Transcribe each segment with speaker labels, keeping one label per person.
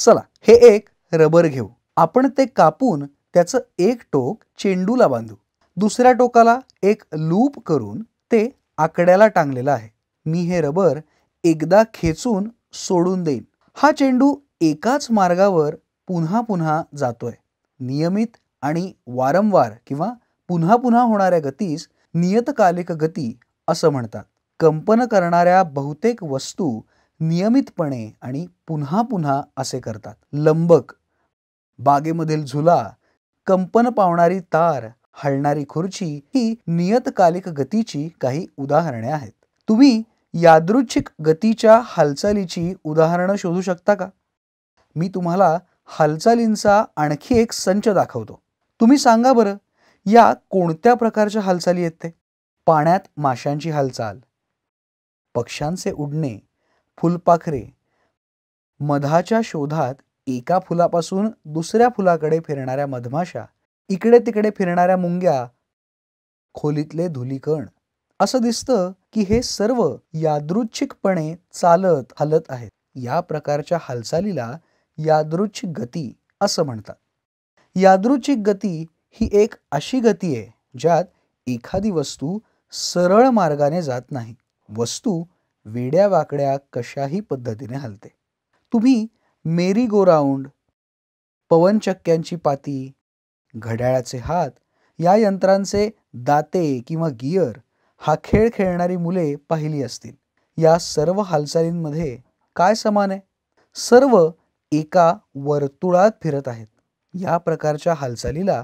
Speaker 1: चला हे एक रबर घेऊ आपण ते कापून त्याचं एक टोक चेंडूला बांधू दुसऱ्या टोकाला एक लूप करून ते आकड्याला टांगलेलं आहे मी हे रबर एकदा खेचून सोडून देईन हा चेंडू एकाच मार्गावर पुन्हा पुन्हा जातोय नियमित आणि वारंवार किंवा पुन्हा पुन्हा होणाऱ्या गतीस नियतकालिक गती असं म्हणतात कंपन करणाऱ्या बहुतेक वस्तू नियमितपणे आणि पुन्हा पुन्हा असे करतात लंबक बागेमधील झुला कंपन पावणारी तार हलणारी खुर्ची ही नियतकालिक गतीची काही उदाहरणे आहेत तुम्ही यादृच्छिक गतीच्या हालचालीची उदाहरणं शोधू शकता का मी तुम्हाला हालचालींचा आणखी एक संच दाखवतो तुम्ही सांगा बरं या कोणत्या प्रकारच्या हालचाली आहेत ते पाण्यात माशांची हालचाल पक्ष्यांचे उडणे फुलपाखरे मधाच्या शोधात एका फुलापासून दुसऱ्या फुलाकडे फिरणाऱ्या मधमाशा इकडे तिकडे फिरणाऱ्या मुंग्या खोलीतले धुलीकण असं दिसतं की हे सर्व यादृच्छिकपणे चालत हलत आहेत या प्रकारच्या हालचालीला यादृच्छिक गती असं म्हणतात यादृच्छिक गती ही एक अशी गती आहे ज्यात एखादी वस्तू सरळ मार्गाने जात नाही वस्तू वेड्या वाकड्या कशाही पद्धतीने हलते तुम्ही मेरी गो राऊंड पवनचक्क्यांची पाती घड्याळाचे हात या यंत्रांचे दाते किंवा गियर हा खेळ खेळणारी मुले पाहिली असतील या सर्व हालचालींमध्ये काय समान आहे सर्व एका वर्तुळात फिरत आहेत या प्रकारच्या हालचालीला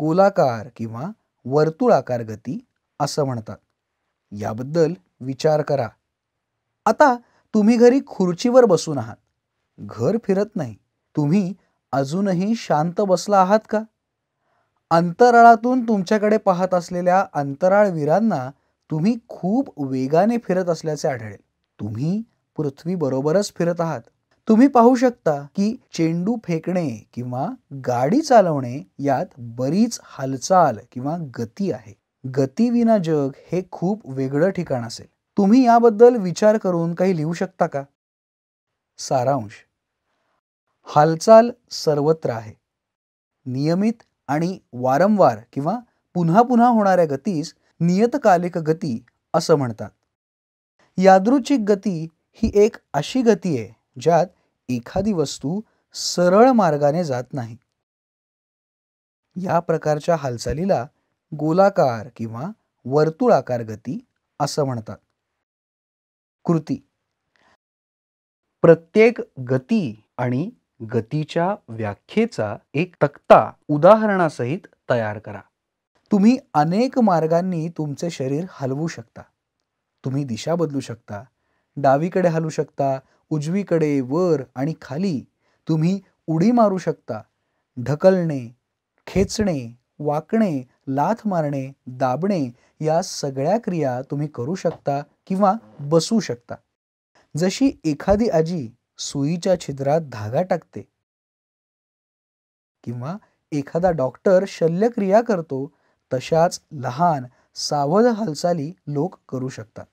Speaker 1: गोलाकार किंवा वर्तुळाकार गती असं म्हणतात याबद्दल विचार करा आता तुम्ही घरी खुर्चीवर बसून आहात घर फिरत नाही तुम्ही अजूनही शांत बसला आहात का अंतराळातून तुमच्याकडे पाहत असलेल्या अंतराळवीरांना तुम्ही खूप वेगाने फिरत असल्याचे आढळेल तुम्ही पृथ्वी बरोबरच फिरत आहात तुम्ही पाहू शकता की चेंडू फेकणे किंवा गाडी चालवणे यात बरीच हालचाल किंवा गती आहे गतीविना जग हे खूप वेगळं ठिकाण असेल तुम्ही याबद्दल विचार करून काही लिहू शकता का सारांश हालचाल सर्वत्र आहे नियमित आणि वारंवार किंवा पुन्हा पुन्हा होणाऱ्या गतीस नियतकालिक गती असं म्हणतात यादृच्छिक गती ही एक अशी गती आहे ज्यात एखादी वस्तू सरळ मार्गाने जात नाही या प्रकारच्या हालचालीला गोलाकार किंवा वर्तुळाकार गती असं म्हणतात कृती प्रत्येक गती आणि गतीच्या व्याख्येचा एक तक्ता उदाहरणासहित तयार करा तुम्ही अनेक मार्गांनी तुमचे शरीर हलवू शकता तुम्ही दिशा बदलू शकता डावीकडे हलू शकता उजवीकडे वर आणि खाली तुम्ही उडी मारू शकता ढकलणे खेचणे वाकणे लाथ मारणे दाबणे या सगळ्या क्रिया तुम्ही करू शकता किंवा बसू शकता जशी एखादी आजी सुईच्या छिद्रात धागा टाकते किंवा एखादा डॉक्टर शल्यक्रिया करतो तशाच लहान सावध हालचाली लोक करू शकतात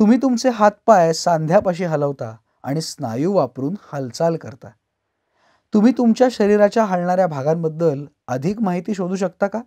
Speaker 1: तुम्ही तुमचे हातपाय सांध्यापाशी हलवता आणि स्नायू वापरून हालचाल करता तुम्ही तुमच्या शरीराच्या हालणाऱ्या भागांबद्दल अधिक माहिती शोधू शकता का